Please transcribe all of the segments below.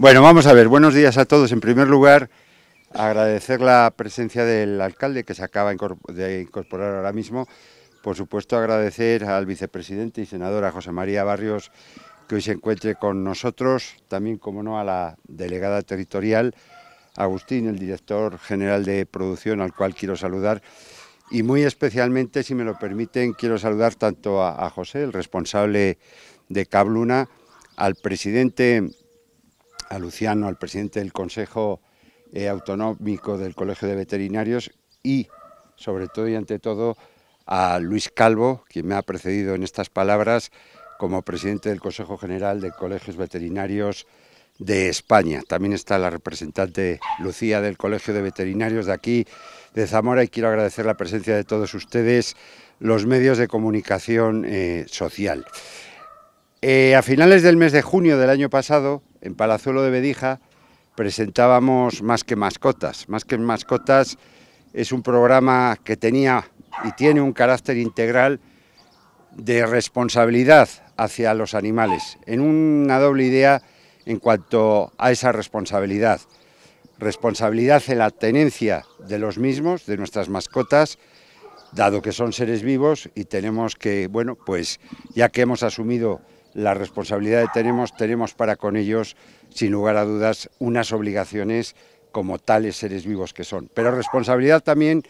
Bueno, vamos a ver, buenos días a todos. En primer lugar, agradecer la presencia del alcalde que se acaba de incorporar ahora mismo. Por supuesto, agradecer al vicepresidente y senadora José María Barrios que hoy se encuentre con nosotros, también, como no, a la delegada territorial, Agustín, el director general de producción, al cual quiero saludar. Y muy especialmente, si me lo permiten, quiero saludar tanto a, a José, el responsable de Cabluna, al presidente a Luciano, al presidente del Consejo eh, Autonómico del Colegio de Veterinarios y, sobre todo y ante todo, a Luis Calvo, quien me ha precedido en estas palabras como presidente del Consejo General de Colegios Veterinarios de España. También está la representante Lucía del Colegio de Veterinarios de aquí, de Zamora, y quiero agradecer la presencia de todos ustedes, los medios de comunicación eh, social. Eh, a finales del mes de junio del año pasado, en Palazuelo de Bedija presentábamos Más que Mascotas. Más que Mascotas es un programa que tenía y tiene un carácter integral de responsabilidad hacia los animales, en una doble idea en cuanto a esa responsabilidad. Responsabilidad en la tenencia de los mismos, de nuestras mascotas, dado que son seres vivos y tenemos que, bueno, pues ya que hemos asumido la responsabilidad que tenemos, tenemos para con ellos, sin lugar a dudas, unas obligaciones como tales seres vivos que son. Pero responsabilidad también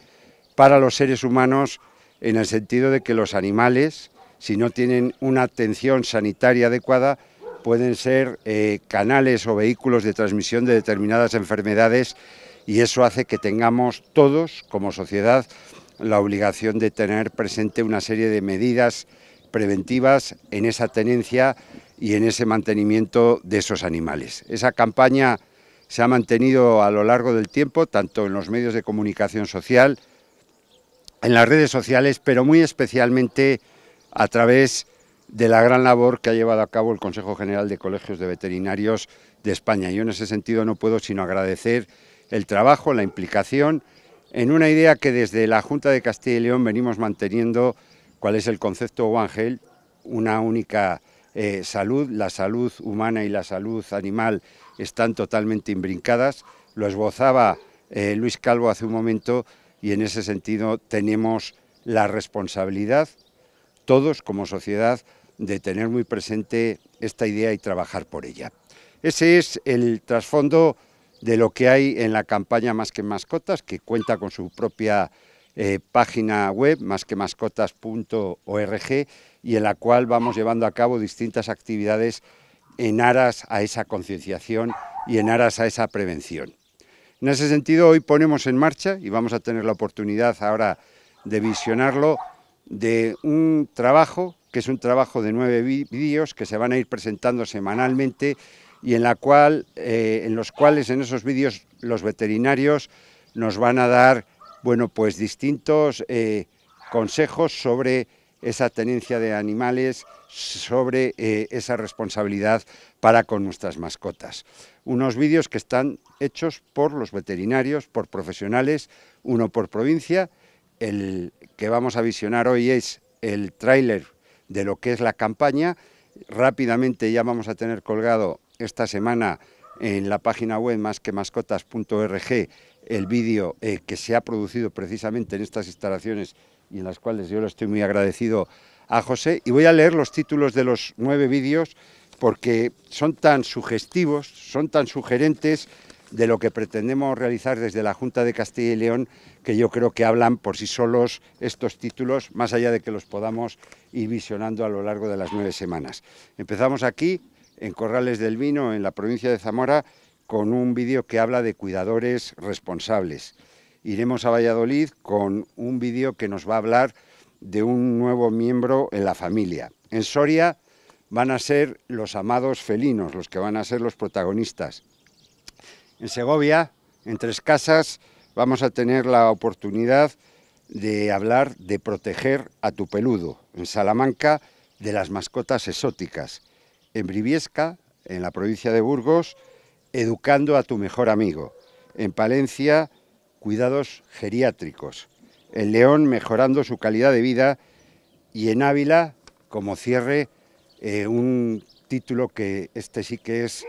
para los seres humanos en el sentido de que los animales, si no tienen una atención sanitaria adecuada, pueden ser eh, canales o vehículos de transmisión de determinadas enfermedades y eso hace que tengamos todos, como sociedad, la obligación de tener presente una serie de medidas preventivas en esa tenencia y en ese mantenimiento de esos animales. Esa campaña se ha mantenido a lo largo del tiempo, tanto en los medios de comunicación social, en las redes sociales, pero muy especialmente a través de la gran labor que ha llevado a cabo el Consejo General de Colegios de Veterinarios de España. Yo en ese sentido no puedo sino agradecer el trabajo, la implicación, en una idea que desde la Junta de Castilla y León venimos manteniendo cuál es el concepto Ángel? una única eh, salud, la salud humana y la salud animal están totalmente imbrincadas, lo esbozaba eh, Luis Calvo hace un momento y en ese sentido tenemos la responsabilidad, todos como sociedad, de tener muy presente esta idea y trabajar por ella. Ese es el trasfondo de lo que hay en la campaña Más que Mascotas, que cuenta con su propia eh, página web más que mascotas.org y en la cual vamos llevando a cabo distintas actividades en aras a esa concienciación y en aras a esa prevención. En ese sentido, hoy ponemos en marcha, y vamos a tener la oportunidad ahora de visionarlo, de un trabajo, que es un trabajo de nueve vídeos que se van a ir presentando semanalmente y en, la cual, eh, en los cuales en esos vídeos los veterinarios nos van a dar bueno, pues distintos eh, consejos sobre esa tenencia de animales, sobre eh, esa responsabilidad para con nuestras mascotas. Unos vídeos que están hechos por los veterinarios, por profesionales, uno por provincia. El que vamos a visionar hoy es el tráiler de lo que es la campaña. Rápidamente ya vamos a tener colgado esta semana en la página web más el vídeo eh, que se ha producido precisamente en estas instalaciones y en las cuales yo le estoy muy agradecido a José. Y voy a leer los títulos de los nueve vídeos porque son tan sugestivos, son tan sugerentes de lo que pretendemos realizar desde la Junta de Castilla y León, que yo creo que hablan por sí solos estos títulos, más allá de que los podamos ir visionando a lo largo de las nueve semanas. Empezamos aquí, en Corrales del Vino, en la provincia de Zamora, con un vídeo que habla de cuidadores responsables. Iremos a Valladolid con un vídeo que nos va a hablar de un nuevo miembro en la familia. En Soria van a ser los amados felinos los que van a ser los protagonistas. En Segovia, en Tres Casas, vamos a tener la oportunidad de hablar de proteger a tu peludo. En Salamanca, de las mascotas exóticas. En Briviesca, en la provincia de Burgos, Educando a tu mejor amigo. En Palencia, cuidados geriátricos. En León, mejorando su calidad de vida. Y en Ávila, como cierre, eh, un título que este sí que es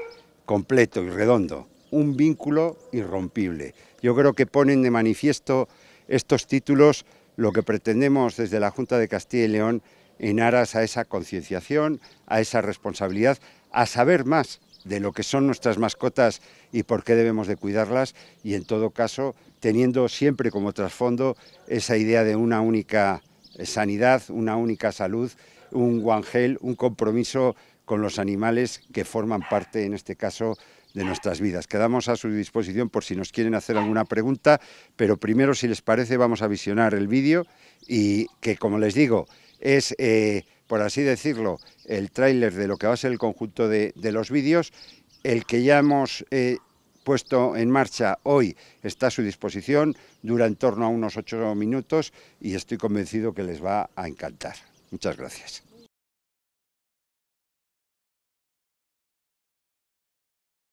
completo y redondo. Un vínculo irrompible. Yo creo que ponen de manifiesto estos títulos lo que pretendemos desde la Junta de Castilla y León en aras a esa concienciación, a esa responsabilidad, a saber más de lo que son nuestras mascotas y por qué debemos de cuidarlas y en todo caso teniendo siempre como trasfondo esa idea de una única eh, sanidad, una única salud, un guangel, un compromiso con los animales que forman parte en este caso de nuestras vidas. Quedamos a su disposición por si nos quieren hacer alguna pregunta, pero primero si les parece vamos a visionar el vídeo y que como les digo es... Eh, por así decirlo, el tráiler de lo que va a ser el conjunto de, los vídeos. El que ya hemos eh, puesto en marcha hoy está a su disposición, dura en torno a unos ocho minutos y estoy convencido que les va a encantar. Muchas gracias.